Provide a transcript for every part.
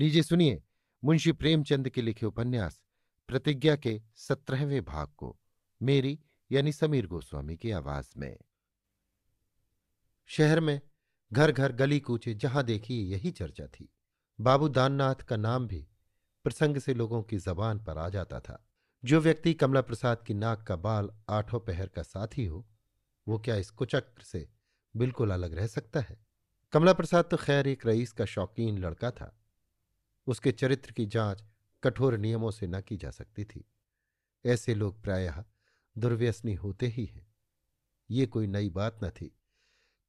लीजिए सुनिए मुंशी प्रेमचंद के लिखे उपन्यास प्रतिज्ञा के सत्रहवें भाग को मेरी यानी समीर गोस्वामी की आवाज में शहर में घर घर गली कूचे जहां देखी यही चर्चा थी बाबू दाननाथ का नाम भी प्रसंग से लोगों की जबान पर आ जाता था जो व्यक्ति कमला प्रसाद की नाक का बाल आठों पहर का साथी हो वो क्या इस कुचक्र से बिल्कुल अलग रह सकता है कमला प्रसाद तो खैर एक रईस का शौकीन लड़का था उसके चरित्र की जांच कठोर नियमों से न की जा सकती थी ऐसे लोग प्रायः दुर्व्यसनी होते ही हैं ये कोई नई बात न थी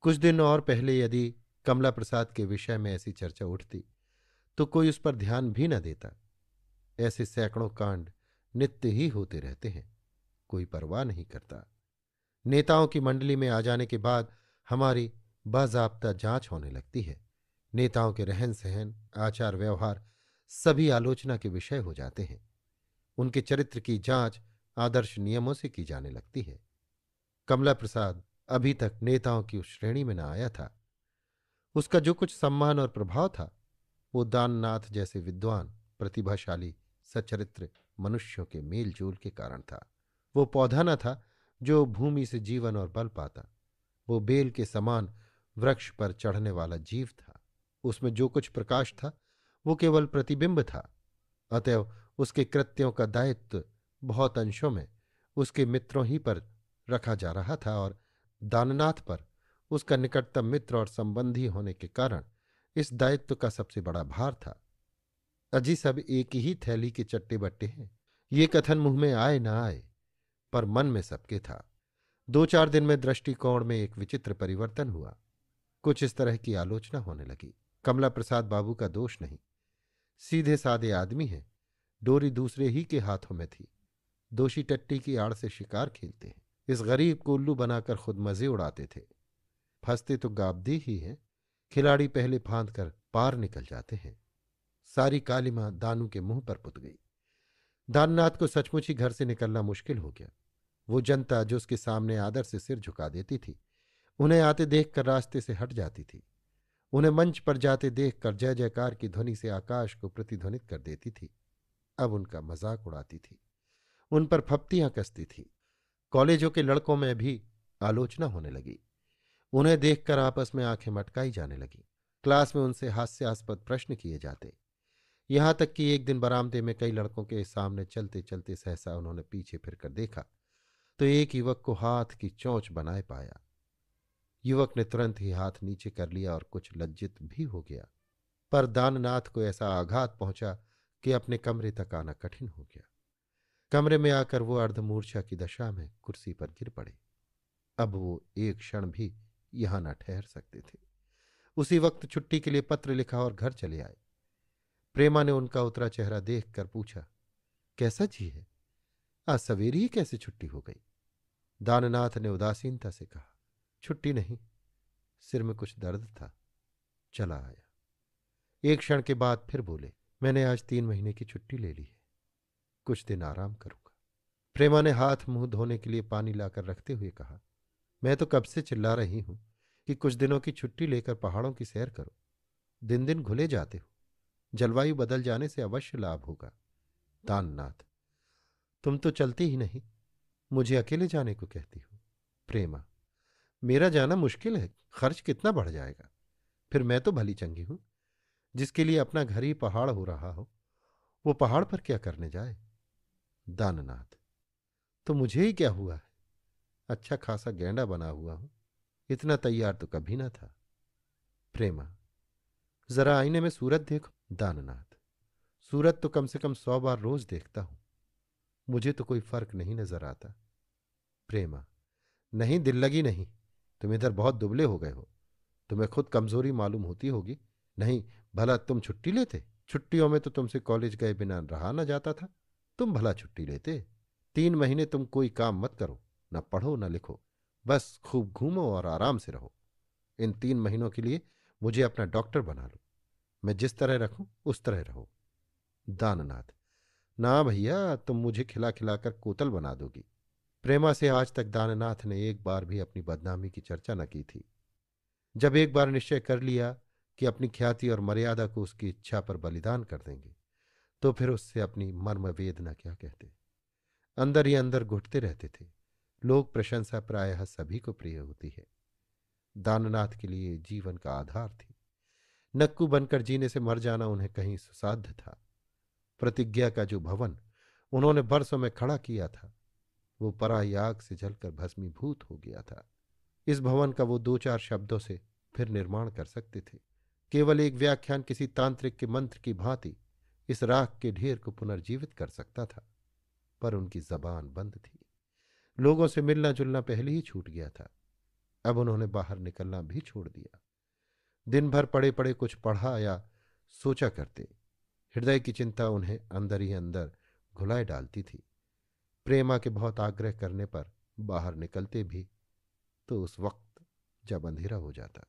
कुछ दिन और पहले यदि कमला प्रसाद के विषय में ऐसी चर्चा उठती तो कोई उस पर ध्यान भी न देता ऐसे सैकड़ों कांड नित्य ही होते रहते हैं कोई परवाह नहीं करता नेताओं की मंडली में आ जाने के बाद हमारी बाजाबता जांच होने लगती है नेताओं के रहन सहन आचार व्यवहार सभी आलोचना के विषय हो जाते हैं उनके चरित्र की जांच आदर्श नियमों से की जाने लगती है कमला प्रसाद अभी तक नेताओं की उस श्रेणी में न आया था उसका जो कुछ सम्मान और प्रभाव था वो दाननाथ जैसे विद्वान प्रतिभाशाली सचरित्र मनुष्यों के मेलजोल के कारण था वो पौधा न था जो भूमि से जीवन और बल पाता वो बेल के समान वृक्ष पर चढ़ने वाला जीव था उसमें जो कुछ प्रकाश था वो केवल प्रतिबिंब था अतएव उसके कृत्यों का दायित्व बहुत अंशों में उसके मित्रों ही पर रखा जा रहा था और दाननाथ पर उसका निकटतम मित्र और संबंधी होने के कारण इस दायित्व का सबसे बड़ा भार था अजी सब एक ही थैली के चट्टे बट्टे हैं ये कथन मुंह में आए ना आए पर मन में सबके था दो चार दिन में दृष्टिकोण में एक विचित्र परिवर्तन हुआ कुछ इस तरह की आलोचना होने लगी कमला प्रसाद बाबू का दोष नहीं सीधे साधे आदमी हैं डोरी दूसरे ही के हाथों में थी दोषी टट्टी की आड़ से शिकार खेलते हैं इस गरीब को उल्लू बनाकर खुद मजे उड़ाते थे फंसते तो गाबदी ही हैं खिलाड़ी पहले फांद कर पार निकल जाते हैं सारी कालिमा दानू के मुंह पर पुत गई दाननाथ को सचमुच ही घर से निकलना मुश्किल हो गया वो जनता जो उसके सामने आदर से सिर झुका देती थी उन्हें आते देख कर रास्ते से हट जाती थी उन्हें मंच पर जाते देखकर जय जयकार की ध्वनि से आकाश को प्रतिध्वनित कर देती थी अब उनका मजाक उड़ाती थी उन पर फप्तियां कसती थी कॉलेजों के लड़कों में भी आलोचना होने लगी उन्हें देखकर आपस में आंखें मटकाई जाने लगी क्लास में उनसे हास्यास्पद प्रश्न किए जाते यहां तक कि एक दिन बरामदे में कई लड़कों के सामने चलते चलते सहसा उन्होंने पीछे फिरकर देखा तो एक युवक को हाथ की चोंच बनाए पाया युवक ने तुरंत ही हाथ नीचे कर लिया और कुछ लज्जित भी हो गया पर दाननाथ को ऐसा आघात पहुंचा कि अपने कमरे तक आना कठिन हो गया कमरे में आकर वो अर्धमूर्छा की दशा में कुर्सी पर गिर पड़े अब वो एक क्षण भी यहां न ठहर सकते थे उसी वक्त छुट्टी के लिए पत्र लिखा और घर चले आए प्रेमा ने उनका उतरा चेहरा देख कर पूछा कैसा जी है आज सवेरे ही कैसे छुट्टी हो गई दाननाथ ने उदासीनता से कहा छुट्टी नहीं सिर में कुछ दर्द था चला आया एक क्षण के बाद फिर बोले मैंने आज तीन महीने की छुट्टी ले ली है कुछ दिन आराम करूंगा प्रेमा ने हाथ मुंह धोने के लिए पानी लाकर रखते हुए कहा मैं तो कब से चिल्ला रही हूं कि कुछ दिनों की छुट्टी लेकर पहाड़ों की सैर करो दिन दिन घुले जाते हो जलवायु बदल जाने से अवश्य लाभ होगा दाननाथ तुम तो चलती ही नहीं मुझे अकेले जाने को कहती हो प्रेमा मेरा जाना मुश्किल है खर्च कितना बढ़ जाएगा फिर मैं तो भली चंगी हूं जिसके लिए अपना घर ही पहाड़ हो रहा हो वो पहाड़ पर क्या करने जाए दाननाथ तो मुझे ही क्या हुआ है अच्छा खासा गेंडा बना हुआ हूं इतना तैयार तो कभी ना था प्रेमा जरा आईने में सूरत देखो दाननाथ सूरत तो कम से कम सौ बार रोज देखता हूं मुझे तो कोई फर्क नहीं नजर आता प्रेमा नहीं दिल लगी नहीं तुम इधर बहुत दुबले हो गए हो तुम्हें खुद कमजोरी मालूम होती होगी नहीं भला तुम छुट्टी लेते छुट्टियों में तो तुमसे कॉलेज गए बिना रहा ना जाता था तुम भला छुट्टी लेते तीन महीने तुम कोई काम मत करो न पढ़ो न लिखो बस खूब घूमो और आराम से रहो इन तीन महीनों के लिए मुझे अपना डॉक्टर बना लो मैं जिस तरह रखूं उस तरह रहो दाननाथ ना भैया तुम मुझे खिला खिलाकर कोतल बना दोगी प्रेमा से आज तक दाननाथ ने एक बार भी अपनी बदनामी की चर्चा न की थी जब एक बार निश्चय कर लिया कि अपनी ख्याति और मर्यादा को उसकी इच्छा पर बलिदान कर देंगे तो फिर उससे अपनी मर्म वेदना क्या कहते अंदर ही अंदर घुटते रहते थे लोग प्रशंसा प्रायः सभी को प्रिय होती है दाननाथ के लिए जीवन का आधार थी नक्कू बनकर जीने से मर जाना उन्हें कहीं सुसाध्य था प्रतिज्ञा का जो भवन उन्होंने बरसों में खड़ा किया था वो परायाग से जलकर भस्मीभूत हो गया था इस भवन का वो दो चार शब्दों से फिर निर्माण कर सकते थे केवल एक व्याख्यान किसी तांत्रिक के मंत्र की भांति इस राख के ढेर को पुनर्जीवित कर सकता था पर उनकी जबान बंद थी लोगों से मिलना जुलना पहले ही छूट गया था अब उन्होंने बाहर निकलना भी छोड़ दिया दिन भर पड़े पड़े कुछ पढ़ा या सोचा करते हृदय की चिंता उन्हें अंदर ही अंदर घुलाए डालती थी प्रेमा के बहुत आग्रह करने पर बाहर निकलते भी तो उस वक्त जब अंधेरा हो जाता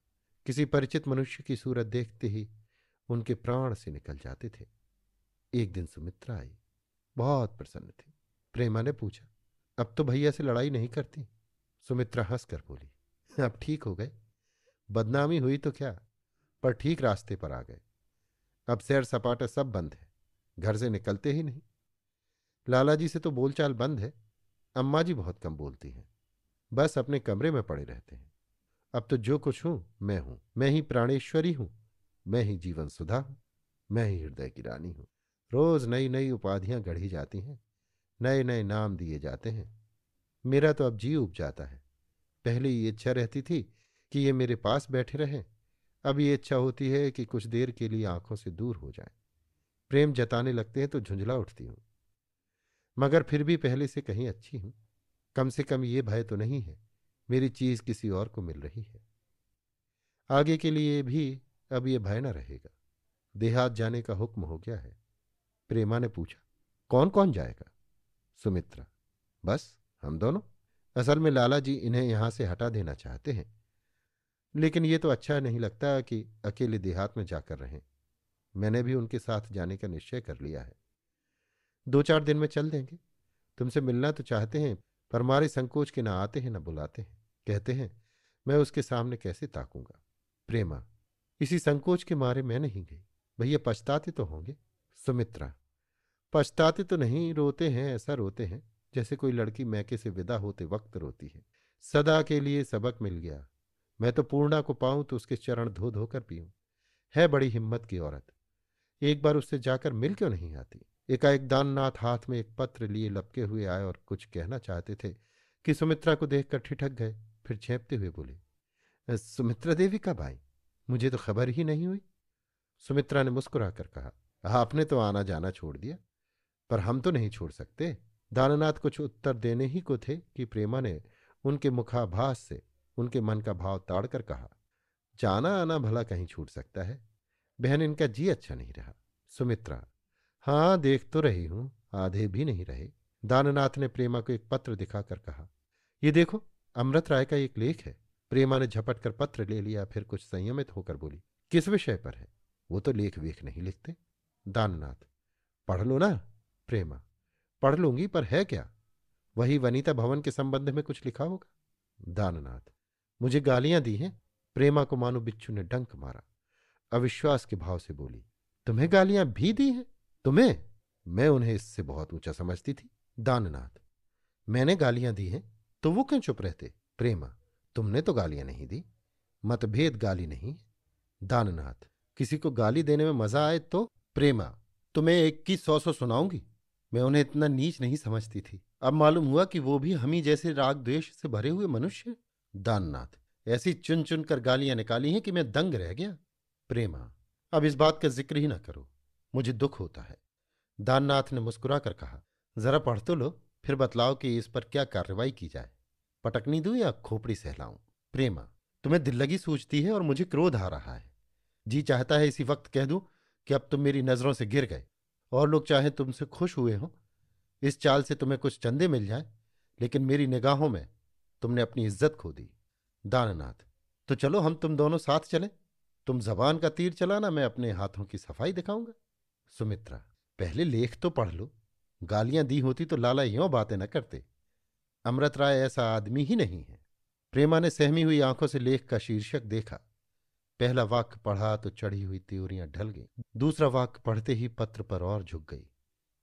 किसी परिचित मनुष्य की सूरत देखते ही उनके प्राण से निकल जाते थे एक दिन सुमित्रा आई बहुत प्रसन्न थी प्रेमा ने पूछा अब तो भैया से लड़ाई नहीं करती सुमित्रा हंसकर बोली अब ठीक हो गए बदनामी हुई तो क्या पर ठीक रास्ते पर आ गए अब सैर सपाटा सब बंद है घर से निकलते ही नहीं लाला जी से तो बोलचाल बंद है अम्मा जी बहुत कम बोलती हैं बस अपने कमरे में पड़े रहते हैं अब तो जो कुछ हूं मैं हूं मैं ही प्राणेश्वरी हूं मैं ही जीवन सुधा हूं मैं ही हृदय की रानी हूं रोज नई नई उपाधियां गढ़ी जाती हैं नए नए नाम दिए जाते हैं मेरा तो अब जी उब जाता है पहले ये इच्छा रहती थी कि ये मेरे पास बैठे रहें अब ये इच्छा होती है कि कुछ देर के लिए आंखों से दूर हो जाए प्रेम जताने लगते हैं तो झुंझला उठती हूँ मगर फिर भी पहले से कहीं अच्छी हूं कम से कम ये भय तो नहीं है मेरी चीज किसी और को मिल रही है आगे के लिए भी अब ये भय न रहेगा देहात जाने का हुक्म हो गया है प्रेमा ने पूछा कौन कौन जाएगा सुमित्रा बस हम दोनों असल में लाला जी इन्हें यहां से हटा देना चाहते हैं लेकिन ये तो अच्छा नहीं लगता कि अकेले देहात में जाकर रहें मैंने भी उनके साथ जाने का निश्चय कर लिया है दो चार दिन में चल देंगे तुमसे मिलना तो चाहते हैं पर मारे संकोच के ना आते हैं ना बुलाते हैं कहते हैं मैं उसके सामने कैसे ताकूंगा प्रेमा इसी संकोच के मारे मैं नहीं गई भैया पछताते तो होंगे सुमित्रा पछताते तो नहीं रोते हैं ऐसा रोते हैं जैसे कोई लड़की मैके से विदा होते वक्त रोती है सदा के लिए सबक मिल गया मैं तो पूर्णा को पाऊं तो उसके चरण धो धोकर पीऊं है बड़ी हिम्मत की औरत एक बार उससे जाकर मिल क्यों नहीं आती एकाएक दाननाथ हाथ में एक पत्र लिए लपके हुए आए और कुछ कहना चाहते थे कि सुमित्रा को देखकर ठिठक गए फिर झेपते हुए बोले सुमित्रा देवी कब आई मुझे तो खबर ही नहीं हुई सुमित्रा ने मुस्कुराकर कहा आपने तो आना जाना छोड़ दिया पर हम तो नहीं छोड़ सकते दाननाथ कुछ उत्तर देने ही को थे कि प्रेमा ने उनके मुखाभास से उनके मन का भाव ताड़कर कहा जाना आना भला कहीं छूट सकता है बहन इनका जी अच्छा नहीं रहा सुमित्रा हाँ देख तो रही हूं आधे भी नहीं रहे दाननाथ ने प्रेमा को एक पत्र दिखाकर कहा ये देखो अमृत राय का एक लेख है प्रेमा ने झपट कर पत्र ले लिया फिर कुछ संयमित होकर बोली किस विषय पर है वो तो लेख वेख नहीं लिखते दाननाथ पढ़ लो ना प्रेमा पढ़ लूंगी पर है क्या वही वनिता भवन के संबंध में कुछ लिखा होगा दाननाथ मुझे गालियां दी हैं प्रेमा को मानो बिच्छू ने डंक मारा अविश्वास के भाव से बोली तुम्हें गालियां भी दी हैं तुम्हें मैं उन्हें इससे बहुत ऊंचा समझती थी दाननाथ मैंने गालियां दी हैं तो वो क्यों चुप रहते प्रेमा तुमने तो गालियां नहीं दी मतभेद गाली नहीं दाननाथ किसी को गाली देने में मजा आए तो प्रेमा तुम्हें एक की सौ सौ सुनाऊंगी मैं उन्हें इतना नीच नहीं समझती थी अब मालूम हुआ कि वो भी हम ही जैसे राग द्वेष से भरे हुए मनुष्य दाननाथ ऐसी चुन चुन कर गालियां निकाली हैं कि मैं दंग रह गया प्रेमा अब इस बात का जिक्र ही ना करो मुझे दुख होता है दाननाथ ने मुस्कुरा कर कहा जरा पढ़ तो लो फिर बतलाओ कि इस पर क्या कार्रवाई की जाए पटकनी दू या खोपड़ी सहलाऊं प्रेमा तुम्हें दिल लगी सूझती है और मुझे क्रोध आ रहा है जी चाहता है इसी वक्त कह दूं कि अब तुम मेरी नजरों से गिर गए और लोग चाहे तुमसे खुश हुए हो इस चाल से तुम्हें कुछ चंदे मिल जाए लेकिन मेरी निगाहों में तुमने अपनी इज्जत खो दी दाननाथ तो चलो हम तुम दोनों साथ चलें तुम जबान का तीर चलाना मैं अपने हाथों की सफाई दिखाऊंगा सुमित्रा पहले लेख तो पढ़ लो गालियां दी होती तो लाला यों बातें न करते अमृत राय ऐसा आदमी ही नहीं है प्रेमा ने सहमी हुई आंखों से लेख का शीर्षक देखा पहला वाक्य पढ़ा तो चढ़ी हुई त्योरियां ढल गई दूसरा वाक्य पढ़ते ही पत्र पर और झुक गई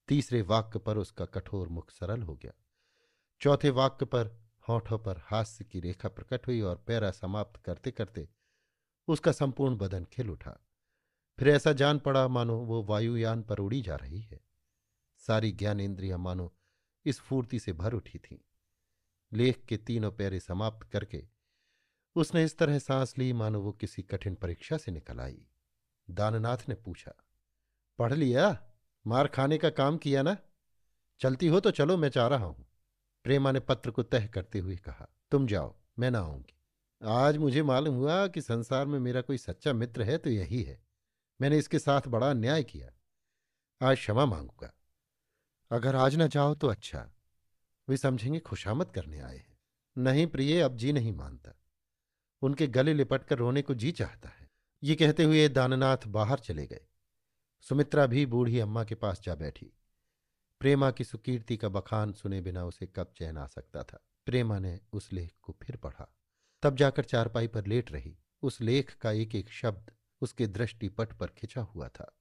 तीसरे वाक्य पर उसका कठोर मुख सरल हो गया चौथे वाक्य पर होठों पर हास्य की रेखा प्रकट हुई और पैरा समाप्त करते करते उसका संपूर्ण बदन खिल उठा फिर ऐसा जान पड़ा मानो वो वायुयान पर उड़ी जा रही है सारी ज्ञान इंद्रिया मानो इस फूर्ति से भर उठी थी लेख के तीनों पैरे समाप्त करके उसने इस तरह सांस ली मानो वो किसी कठिन परीक्षा से निकल आई दाननाथ ने पूछा पढ़ लिया मार खाने का काम किया ना चलती हो तो चलो मैं चाह रहा हूं प्रेमा ने पत्र को तह करते हुए कहा तुम जाओ मैं ना आऊंगी आज मुझे मालूम हुआ कि संसार में मेरा कोई सच्चा मित्र है तो यही है मैंने इसके साथ बड़ा अन्याय किया आज क्षमा मांगूंगा अगर आज ना जाओ तो अच्छा वे समझेंगे खुशामद करने आए हैं नहीं प्रिय अब जी नहीं मानता उनके गले लिपट कर रोने को जी चाहता है ये कहते हुए दाननाथ बाहर चले गए सुमित्रा भी बूढ़ी अम्मा के पास जा बैठी प्रेमा की सुकीर्ति का बखान सुने बिना उसे कब चैन आ सकता था प्रेमा ने उस लेख को फिर पढ़ा तब जाकर चारपाई पर लेट रही उस लेख का एक एक शब्द उसके दृष्टिपट पर खिंचा हुआ था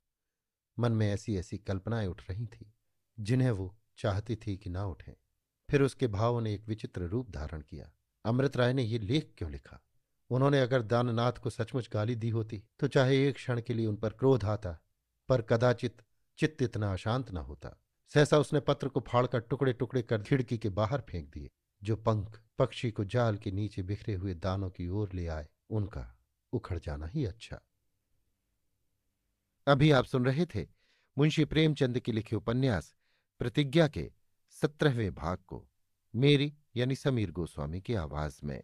मन में ऐसी ऐसी कल्पनाएं उठ रही थी जिन्हें वो चाहती थी कि ना उठें फिर उसके भाव ने एक विचित्र रूप धारण किया अमृत राय ने यह लेख क्यों लिखा उन्होंने अगर दाननाथ को सचमुच गाली दी होती तो चाहे एक क्षण के लिए उन पर क्रोध आता पर कदाचित चित्त इतना अशांत न होता सहसा उसने पत्र को फाड़कर टुकड़े टुकड़े कर खिड़की के बाहर फेंक दिए जो पंख पक्षी को जाल के नीचे बिखरे हुए दानों की ओर ले आए उनका उखड़ जाना ही अच्छा अभी आप सुन रहे थे मुंशी प्रेमचंद के लिखे उपन्यास प्रतिज्ञा के सत्रहवें भाग को मेरी यानी समीर गोस्वामी की आवाज में